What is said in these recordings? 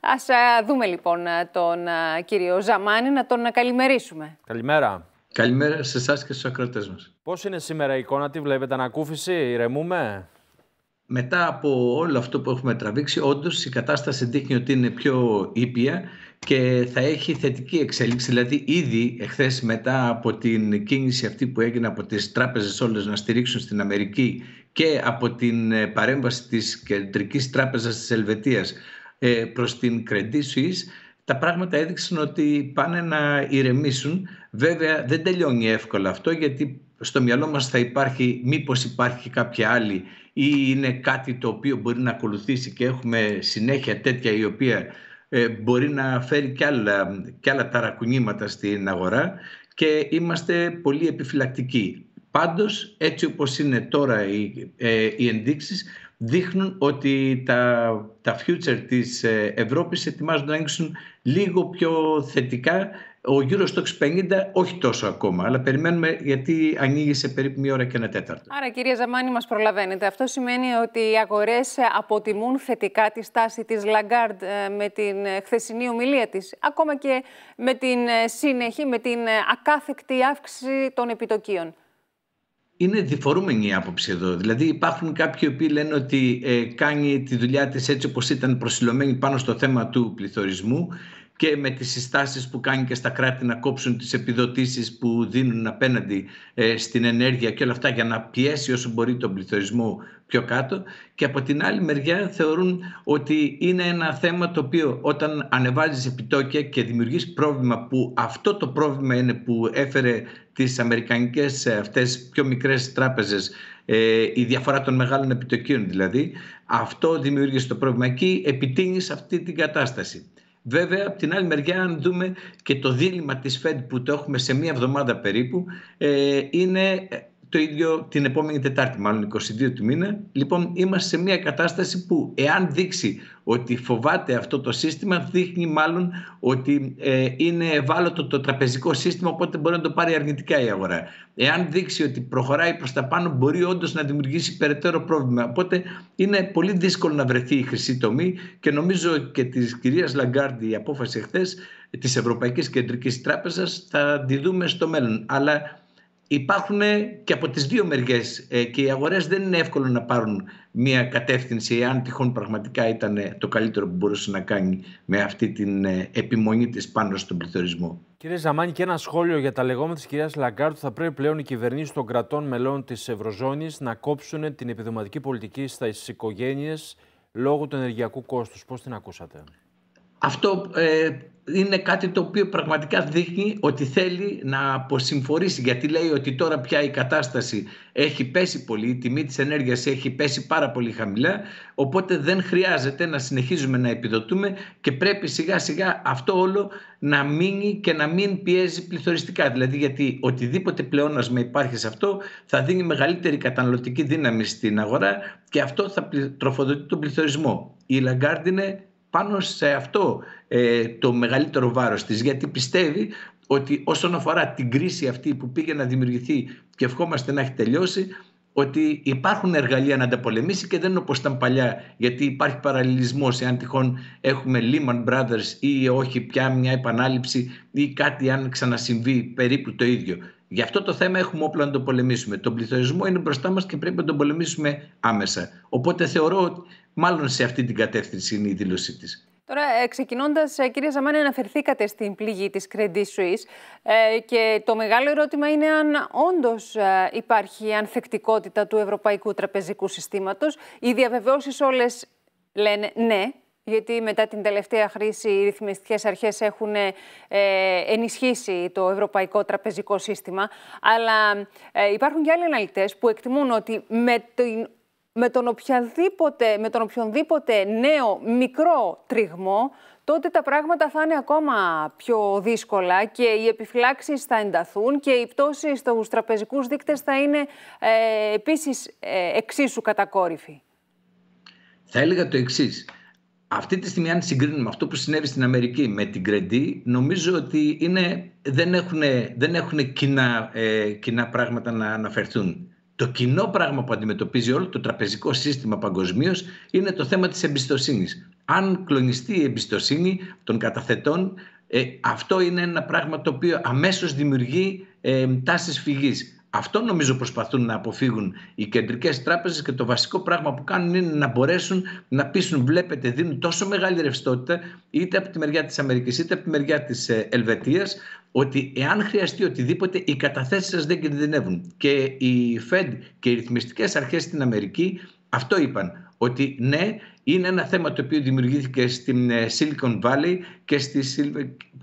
Ας ε, δούμε λοιπόν ε, τον ε, κύριο Ζαμάνη να τον καλημερίσουμε. Καλημέρα. Καλημέρα σε εσάς και στους ακροτέ μας. Πώς είναι σήμερα η εικόνα, τι βλέπετε ανακούφιση, ηρεμούμε. Μετά από όλο αυτό που έχουμε τραβήξει, όντως η κατάσταση δείχνει ότι είναι πιο ήπια και θα έχει θετική εξέλιξη. Δηλαδή, ήδη εχθές μετά από την κίνηση αυτή που έγινε από τις τράπεζες όλες να στηρίξουν στην Αμερική και από την παρέμβαση της Κεντρικής Τράπεζας της Ελβετίας ε, προς την Credit Suisse, τα πράγματα έδειξαν ότι πάνε να ηρεμήσουν. Βέβαια δεν τελειώνει εύκολα αυτό γιατί στο μυαλό μας θα υπάρχει μήπως υπάρχει κάποια άλλη ή είναι κάτι το οποίο μπορεί να ακολουθήσει και έχουμε συνέχεια τέτοια η οποία ε, μπορεί να φέρει κι άλλα, κι άλλα ταρακουνήματα στην αγορά και είμαστε οποια μπορει να φερει και αλλα έτσι όπως είναι τώρα οι, ε, οι δείχνουν ότι τα, τα future της ε, Ευρώπης ετοιμάζονται να ανοίξουν λίγο πιο θετικά. Ο γύρω στο 50 όχι τόσο ακόμα, αλλά περιμένουμε γιατί ανοίγει σε περίπου μία ώρα και ένα τέταρτο. Άρα κυρία Ζαμάνη μας προλαβαίνετε. Αυτό σημαίνει ότι οι αγορές αποτιμούν θετικά τη στάση της Λαγκάρντ ε, με την ε, χθεσινή ομιλία της. Ακόμα και με την συνεχή, με την ακάθεκτη αύξηση των επιτοκίων είναι διφορούμενη η άποψη εδώ. Δηλαδή υπάρχουν κάποιοι που λένε ότι ε, κάνει τη δουλειά της έτσι όπως ήταν προσιλωμένη πάνω στο θέμα του πληθωρισμού και με τις συστάσεις που κάνει και στα κράτη να κόψουν τις επιδοτήσεις που δίνουν απέναντι ε, στην ενέργεια και όλα αυτά για να πιέσει όσο μπορεί τον πληθωρισμό πιο κάτω και από την άλλη μεριά θεωρούν ότι είναι ένα θέμα το οποίο όταν ανεβάζεις επιτόκια και δημιουργείς πρόβλημα που αυτό το πρόβλημα είναι που έφερε τις αμερικανικές ε, αυτές πιο μικρές τράπεζες ε, η διαφορά των μεγάλων επιτοκίων δηλαδή αυτό δημιούργησε το πρόβλημα εκεί επιτείνεις αυτή την κατάσταση. Βέβαια, από την άλλη μεριά, αν δούμε και το δίλημα της Fed που το έχουμε σε μία εβδομάδα περίπου, ε, είναι το ίδιο την επόμενη Τετάρτη, μάλλον 22 του μήνα. Λοιπόν, είμαστε σε μια κατάσταση που εάν δείξει ότι φοβάται αυτό το σύστημα, δείχνει μάλλον ότι ε, είναι ευάλωτο το τραπεζικό σύστημα, οπότε μπορεί να το πάρει αρνητικά η αγορά. Εάν δείξει ότι προχωράει προς τα πάνω, μπορεί όντως να δημιουργήσει περαιτέρω πρόβλημα. Οπότε είναι πολύ δύσκολο να βρεθεί η χρυσή τομή και νομίζω και της κυρίας Λαγκάρντι η απόφαση χθες της Ευρωπαϊκής Κεντρικής Τράπεζας θα τη δούμε στο μέλλον. Αλλά υπάρχουν και από τις δύο μεριές ε, και οι αγορές δεν είναι εύκολο να πάρουν μια κατεύθυνση αν τυχόν πραγματικά ήταν ε, το καλύτερο που μπορούσε να κάνει με αυτή την ε, επιμονή της πάνω στον πληθωρισμό. Κύριε Ζαμάνη, και ένα σχόλιο για τα λεγόμενα της κυρίας Λαγκάρτου. Θα πρέπει πλέον οι κυβερνήσεις των κρατών μελών της Ευρωζώνης να κόψουν την επιδοματική πολιτική στις οικογένειες λόγω του ενεργειακού κόστους. Πώς την ακούσατε, αυτό ε, είναι κάτι το οποίο πραγματικά δείχνει ότι θέλει να αποσυμφορήσει γιατί λέει ότι τώρα πια η κατάσταση έχει πέσει πολύ, η τιμή της ενέργειας έχει πέσει πάρα πολύ χαμηλά οπότε δεν χρειάζεται να συνεχίζουμε να επιδοτούμε και πρέπει σιγά σιγά αυτό όλο να μείνει και να μην πιέζει πληθωριστικά δηλαδή γιατί οτιδήποτε πλεόνασμα υπάρχει σε αυτό θα δίνει μεγαλύτερη καταναλωτική δύναμη στην αγορά και αυτό θα τροφοδοτεί τον πληθωρισμό. Η Λαγκάρντ πάνω σε αυτό ε, το μεγαλύτερο βάρος της γιατί πιστεύει ότι όσον αφορά την κρίση αυτή που πήγε να δημιουργηθεί και ευχόμαστε να έχει τελειώσει ότι υπάρχουν εργαλεία να ανταπολεμήσει και δεν είναι όπως ήταν παλιά γιατί υπάρχει παραλληλισμός εάν τυχόν έχουμε Lehman Brothers ή όχι πια μια επανάληψη ή κάτι αν ξανασυμβεί περίπου το ίδιο. Γι' αυτό το θέμα έχουμε όπλα να το πολεμήσουμε. Τον πληθωρισμό είναι μπροστά μας και πρέπει να τον πολεμήσουμε άμεσα. Οπότε θεωρώ ότι μάλλον σε αυτή την κατεύθυνση είναι η δήλωσή της. Τώρα, ε, ξεκινώντας, ε, κύριε Ζαμάνη, αναφερθήκατε στην πληγή της Credit Suisse. Ε, και το μεγάλο ερώτημα είναι αν όντως υπάρχει ανθεκτικότητα του ευρωπαϊκού τραπεζικού συστήματος. Οι διαβεβαιώσεις όλες λένε ναι, γιατί μετά την τελευταία χρήση οι ρυθμιστικές αρχές έχουν ε, ενισχύσει το ευρωπαϊκό τραπεζικό σύστημα. Αλλά ε, υπάρχουν και άλλοι αναλυτές που εκτιμούν ότι με την με τον, οποιαδήποτε, με τον οποιονδήποτε νέο μικρό τριγμό, τότε τα πράγματα θα είναι ακόμα πιο δύσκολα και οι επιφυλάξεις θα ενταθούν και οι πτώσεις στους τραπεζικούς δείκτες θα είναι ε, επίσης ε, εξίσου κατακόρυφοι. Θα έλεγα το εξής αυτή τη στιγμή αν συγκρίνουμε αυτό που συνέβη στην Αμερική με την Κρεντή νομίζω ότι είναι, δεν έχουν, δεν έχουν κοινά, ε, κοινά πράγματα να αναφερθούν. Το κοινό πράγμα που αντιμετωπίζει όλο το τραπεζικό σύστημα παγκοσμίως είναι το θέμα της εμπιστοσύνης. Αν κλονιστεί η εμπιστοσύνη των καταθετών, ε, αυτό είναι ένα πράγμα το οποίο αμέσως δημιουργεί ε, τάσεις φυγής. Αυτό νομίζω προσπαθούν να αποφύγουν οι κεντρικές τράπεζες και το βασικό πράγμα που κάνουν είναι να μπορέσουν να πείσουν βλέπετε δίνουν τόσο μεγάλη ρευστότητα είτε από τη μεριά της Αμερικής είτε από τη μεριά της ε, Ελβετίας ότι εάν χρειαστεί οτιδήποτε οι καταθέσεις σας δεν κινδυνεύουν. Και οι Fed και οι ρυθμιστικές αρχές στην Αμερική αυτό είπαν ότι ναι, είναι ένα θέμα το οποίο δημιουργήθηκε στην ε, Silicon Valley και, στη,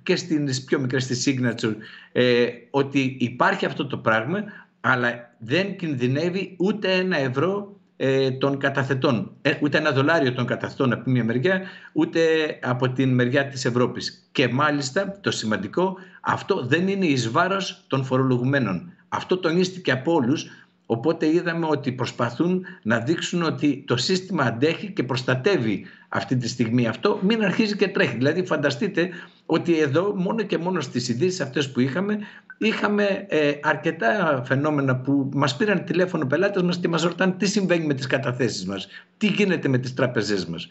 και στις πιο μικρές στη Signature ε, ότι υπάρχει αυτό το πράγμα αλλά δεν κινδυνεύει ούτε ένα ευρώ ε, των καταθετών, ε, ούτε ένα δολάριο των καταθετών από μία μεριά, ούτε από την μεριά της Ευρώπης. Και μάλιστα, το σημαντικό, αυτό δεν είναι εις βάρος των φορολογουμένων. Αυτό τονίστηκε από όλους Οπότε είδαμε ότι προσπαθούν να δείξουν ότι το σύστημα αντέχει και προστατεύει αυτή τη στιγμή αυτό, μην αρχίζει και τρέχει. Δηλαδή φανταστείτε ότι εδώ μόνο και μόνο στις ειδήσεις αυτές που είχαμε, είχαμε ε, αρκετά φαινόμενα που μας πήραν τηλέφωνο πελάτες μας και μας ρωτάνε τι συμβαίνει με τις καταθέσεις μας, τι γίνεται με τις τράπεζές μας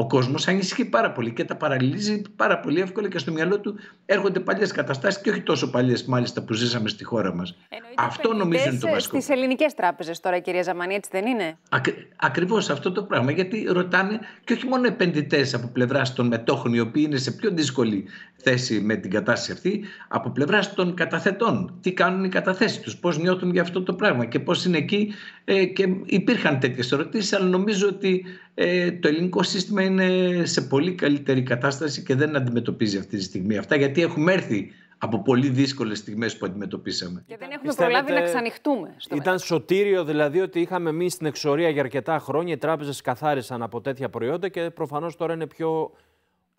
ο κόσμος ανησυχεί πάρα πολύ και τα παραλύζει πάρα πολύ εύκολα και στο μυαλό του έρχονται παλιές καταστάσεις και όχι τόσο παλιές μάλιστα που ζήσαμε στη χώρα μας. αυτό νομίζω είναι το βασικό. Στις ελληνικές τράπεζες τώρα κυρία Ζαμανή έτσι δεν είναι. Ακριβώ ακριβώς αυτό το πράγμα γιατί ρωτάνε και όχι μόνο επενδυτές από πλευράς των μετόχων οι οποίοι είναι σε πιο δύσκολη θέση με την κατάσταση αυτή από πλευράς των καταθετών. Τι κάνουν οι καταθέσεις τους, πώς νιώθουν για αυτό το πράγμα και πώς είναι εκεί. Ε, και υπήρχαν τέτοιες ερωτήσεις, αλλά νομίζω ότι ε, το ελληνικό σύστημα είναι σε πολύ καλύτερη κατάσταση και δεν αντιμετωπίζει αυτή τη στιγμή αυτά, γιατί έχουμε έρθει από πολύ δύσκολες στιγμές που αντιμετωπίσαμε. Και δεν έχουμε Πιστεύετε, προλάβει να ξανοιχτούμε. ήταν σωτήριο δηλαδή ότι είχαμε εμείς στην εξορία για αρκετά χρόνια. Οι τράπεζες καθάρισαν από τέτοια προϊόντα και προφανώς τώρα είναι πιο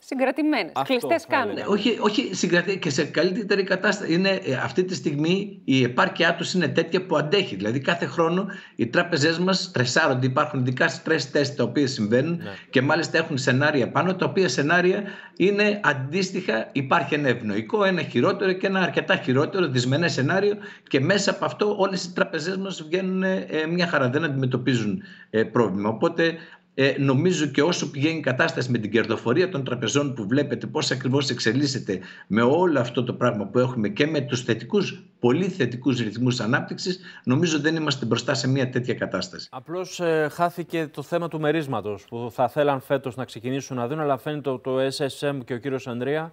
συγκρατημένε. Κλειστέ κάμερες. Ναι, όχι, όχι συγκρατη... και σε καλύτερη κατάσταση. Είναι, ε, αυτή τη στιγμή η επάρκειά τους είναι τέτοια που αντέχει. Δηλαδή, κάθε χρόνο οι τράπεζές μας τρεσάρονται. Υπάρχουν ειδικά stress test τα οποία συμβαίνουν ναι. και μάλιστα έχουν σενάρια πάνω, τα οποία σενάρια είναι αντίστοιχα. Υπάρχει ένα ευνοϊκό, ένα χειρότερο και ένα αρκετά χειρότερο, δυσμενέ σενάριο και μέσα από αυτό όλες οι τράπεζές μας βγαίνουν ε, μια χαρά. Δεν αντιμετωπίζουν ε, πρόβλημα. Οπότε ε, νομίζω και όσο πηγαίνει η κατάσταση με την κερδοφορία των τραπεζών που βλέπετε πώς ακριβώς εξελίσσεται με όλο αυτό το πράγμα που έχουμε και με τους θετικούς, πολύ θετικούς ρυθμούς ανάπτυξης, νομίζω δεν είμαστε μπροστά σε μια τέτοια κατάσταση. Απλώς ε, χάθηκε το θέμα του μερίσματος που θα θέλαν φέτος να ξεκινήσουν να δουν, αλλά φαίνεται το, το SSM και ο κύριος Ανδρέα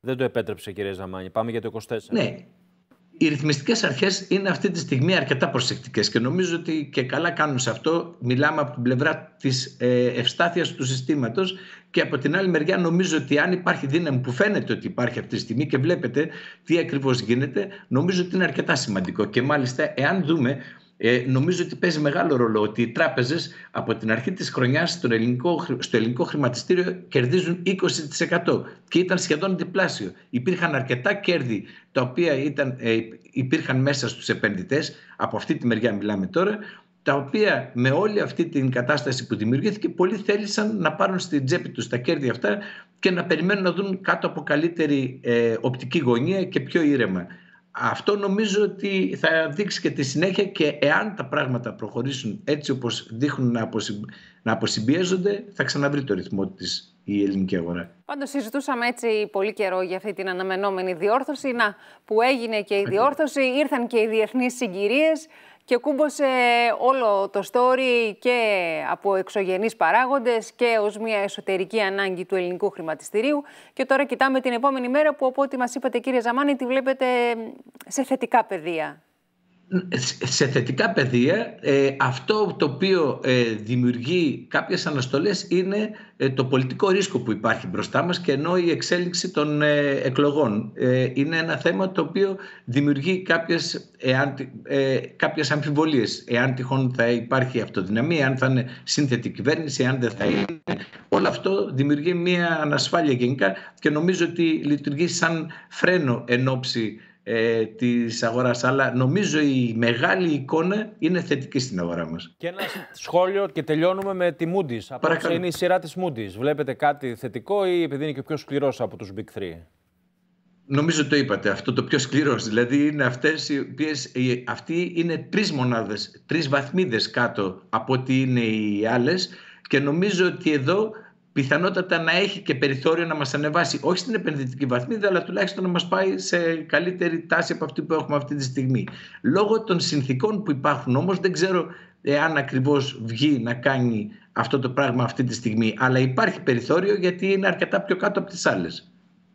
δεν το επέτρεψε κύριε Ζαμάνη. Πάμε για το 24. Ναι, οι ρυθμιστικές αρχές είναι αυτή τη στιγμή αρκετά προσεκτικές. και νομίζω ότι και καλά κάνουν σε αυτό. Μιλάμε από την πλευρά της ε, ευστάθειας του συστήματος και από την άλλη μεριά νομίζω ότι αν υπάρχει δύναμη που φαίνεται ότι υπάρχει αυτή τη στιγμή και βλέπετε τι ακριβώς γίνεται, νομίζω ότι είναι αρκετά σημαντικό. Και μάλιστα εάν δούμε ε, νομίζω ότι παίζει μεγάλο ρόλο ότι οι τράπεζες από την αρχή της χρονιάς στο ελληνικό, στο ελληνικό χρηματιστήριο κερδίζουν 20% και ήταν σχεδόν διπλάσιο. Υπήρχαν αρκετά κέρδη τα οποία ήταν, ε, υπήρχαν μέσα στους επενδυτές, από αυτή τη μεριά μιλάμε τώρα, τα οποία με όλη αυτή την κατάσταση που δημιουργήθηκε πολλοί θέλησαν να πάρουν στην τσέπη τους τα κέρδη αυτά και να περιμένουν να δουν κάτω από καλύτερη ε, οπτική γωνία και πιο ήρεμα αυτό νομίζω ότι θα δείξει και τη συνέχεια και εάν τα πράγματα προχωρήσουν έτσι όπως δείχνουν να, να αποσυμπιέζονται θα ξαναβρει το ρυθμό της η ελληνική αγορά. Πάντως συζητούσαμε έτσι πολύ καιρό για αυτή την αναμενόμενη διόρθωση. Να, που έγινε και η διόρθωση, ήρθαν και οι διεθνείς συγκυρίες και κούμπωσε όλο το story και από εξωγενείς παράγοντες και ως μια εσωτερική ανάγκη του ελληνικού χρηματιστηρίου. Και τώρα κοιτάμε την επόμενη μέρα που από ό,τι μας είπατε κύριε Ζαμάνη τη βλέπετε σε θετικά πεδία σε θετικά πεδία ε, αυτό το οποίο ε, δημιουργεί κάποιες αναστολές είναι ε, το πολιτικό ρίσκο που υπάρχει μπροστά μας και ενώ η εξέλιξη των εκλογών είναι ένα θέμα το οποίο δημιουργεί κάποιες, ε, κάποιες αμφιβολίες εάν τυχόν θα υπάρχει αυτοδυναμία, αν θα είναι σύνθετη κυβέρνηση, αν δεν θα είναι όλο αυτό δημιουργεί μια ανασφάλεια γενικά και νομίζω ότι λειτουργεί σαν φρένο εν ε, της Αλλά νομίζω η μεγάλη εικόνα είναι θετική στην αγορά μας. Και ένα σχόλιο και τελειώνουμε με τη Moody's. Απόψε είναι η σειρά της Moody's. Βλέπετε κάτι θετικό ή επειδή είναι και πιο σκληρός από τους Big 3. Νομίζω το είπατε, αυτό το πιο σκληρός. Δηλαδή, είναι αυτές οι οποίες ε, αυτοί είναι τρεις μονάδες, τρεις βαθμίδες κάτω από ό,τι είναι οι άλλες. και νομίζω ότι εδώ πιθανότατα να έχει και περιθώριο να μας ανεβάσει όχι στην επενδυτική βαθμίδα αλλά τουλάχιστον να μας πάει σε καλύτερη τάση από αυτή που έχουμε αυτή τη στιγμή. Λόγω των συνθήκων που υπάρχουν όμως δεν ξέρω εάν ακριβώς βγει να κάνει αυτό το πράγμα αυτή τη στιγμή αλλά υπάρχει περιθώριο γιατί είναι αρκετά πιο κάτω από τις άλλες.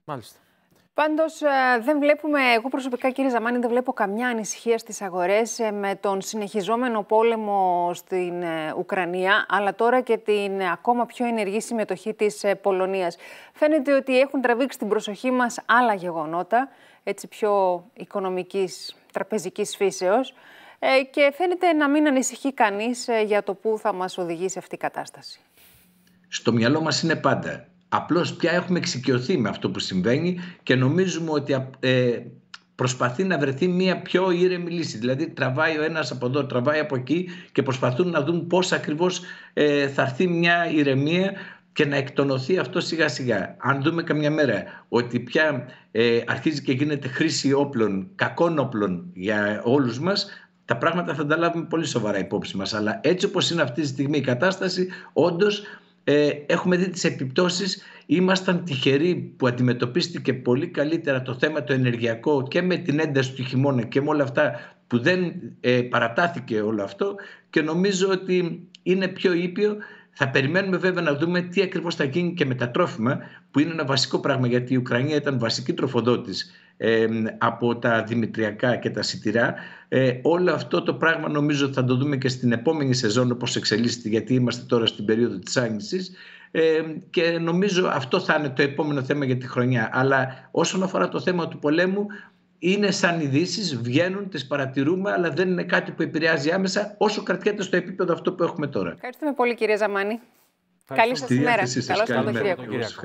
Μάλιστα. Πάντως, ε, δεν βλέπουμε, εγώ προσωπικά κύριε Ζαμάνη, δεν βλέπω καμιά ανησυχία στις αγορές ε, με τον συνεχιζόμενο πόλεμο στην ε, Ουκρανία, αλλά τώρα και την ακόμα πιο ενεργή συμμετοχή της Πολωνίας. Φαίνεται ότι έχουν τραβήξει την προσοχή μας άλλα γεγονότα, έτσι πιο οικονομικής, τραπεζικής φύσεως. Και φαίνεται να μην ανησυχεί κανείς για το πού θα μας οδηγήσει αυτή η κατάσταση. Στο μυαλό μας είναι πάντα Απλώς πια έχουμε εξοικειωθεί με αυτό που συμβαίνει και νομίζουμε ότι ε, προσπαθεί να βρεθεί μια πιο ήρεμη λύση. Δηλαδή τραβάει ο ένας από εδώ, τραβάει από εκεί και προσπαθούν να δουν πώς ακριβώς ε, θα έρθει μια ηρεμία και να εκτονωθεί αυτό σιγά σιγά. Αν δούμε καμιά μέρα ότι πια ε, αρχίζει και γίνεται χρήση όπλων, κακών όπλων για όλους μας, τα πράγματα θα τα λάβουμε πολύ σοβαρά υπόψη μας. Αλλά έτσι όπως είναι αυτή τη στιγμή η κατάσταση, όντως ε, έχουμε δει τις επιπτώσεις. Ήμασταν τυχεροί που αντιμετωπίστηκε πολύ καλύτερα το θέμα το ενεργειακό και με την ένταση του χειμώνα και με όλα αυτά που δεν ε, παρατάθηκε όλο αυτό και νομίζω ότι είναι πιο ήπιο. Θα περιμένουμε βέβαια να δούμε τι ακριβώς θα γίνει και με τα τρόφιμα που είναι ένα βασικό πράγμα γιατί η Ουκρανία ήταν βασική τροφοδότης ε, από τα δημητριακά και τα σιτηρά. Ε, όλο αυτό το πράγμα νομίζω θα το δούμε και στην επόμενη σεζόν όπως εξελίσσεται γιατί είμαστε τώρα στην περίοδο της άνοιξης ε, και νομίζω αυτό θα είναι το επόμενο θέμα για τη χρονιά. Αλλά όσον αφορά το θέμα του πολέμου είναι σαν ειδήσεις, βγαίνουν, τις παρατηρούμε, αλλά δεν είναι κάτι που επηρεάζει άμεσα όσο κρατιέται στο επίπεδο αυτό που έχουμε τώρα. Ευχαριστούμε πολύ, κύριε Ζαμάνη. Καλή σας ημέρα. Καλό σας